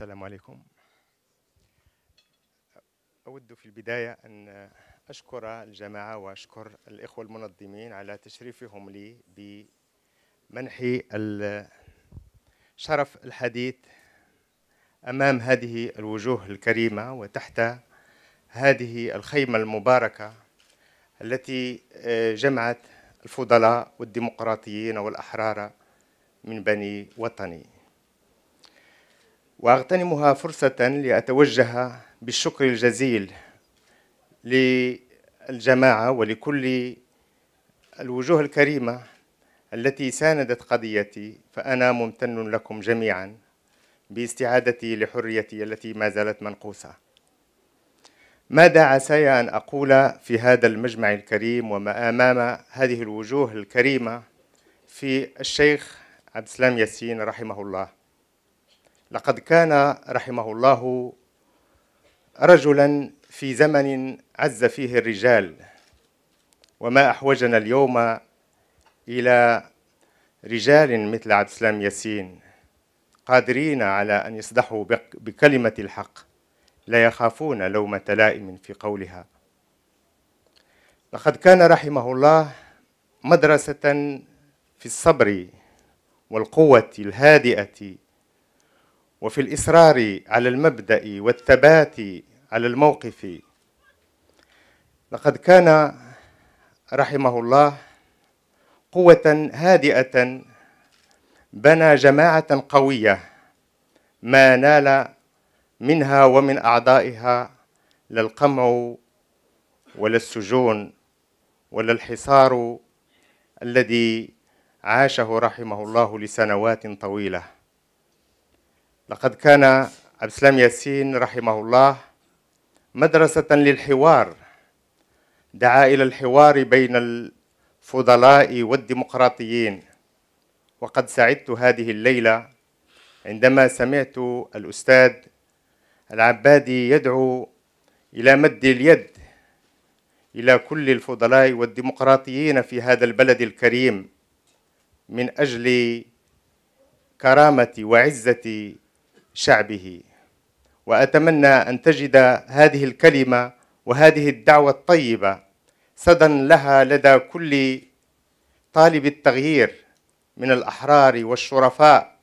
السلام عليكم أود في البداية أن أشكر الجماعة وأشكر الإخوة المنظمين على تشريفهم لي بمنحي شرف الحديث أمام هذه الوجوه الكريمة وتحت هذه الخيمة المباركة التي آه، جمعت الفضلاء والديمقراطيين والأحرار من بني وطني واغتنمها فرصه لاتوجه بالشكر الجزيل للجماعه ولكل الوجوه الكريمه التي ساندت قضيتي فانا ممتن لكم جميعا باستعادتي لحريتي التي ما زالت منقوصه ماذا عساي ان اقول في هذا المجمع الكريم وما امام هذه الوجوه الكريمه في الشيخ عبد السلام ياسين رحمه الله لقد كان رحمه الله رجلا في زمن عز فيه الرجال وما احوجنا اليوم الى رجال مثل عبد السلام ياسين قادرين على ان يصدحوا بكلمه الحق لا يخافون لومه لائم في قولها لقد كان رحمه الله مدرسه في الصبر والقوه الهادئه وفي الإصرار على المبدأ والثبات على الموقف لقد كان رحمه الله قوة هادئة بنى جماعة قوية ما نال منها ومن أعضائها لا القمع ولا السجون ولا الحصار الذي عاشه رحمه الله لسنوات طويله لقد كان عبد السلام ياسين رحمه الله مدرسة للحوار دعا إلى الحوار بين الفضلاء والديمقراطيين وقد سعدت هذه الليلة عندما سمعت الأستاذ العبادي يدعو إلى مد اليد إلى كل الفضلاء والديمقراطيين في هذا البلد الكريم من أجل كرامة وعزة شعبه واتمنى ان تجد هذه الكلمه وهذه الدعوه الطيبه صدى لها لدى كل طالب التغيير من الاحرار والشرفاء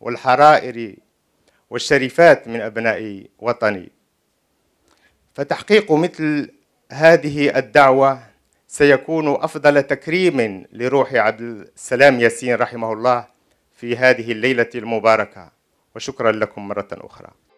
والحرائر والشريفات من ابناء وطني فتحقيق مثل هذه الدعوه سيكون افضل تكريم لروح عبد السلام ياسين رحمه الله في هذه الليله المباركه وشكرا لكم مرة أخرى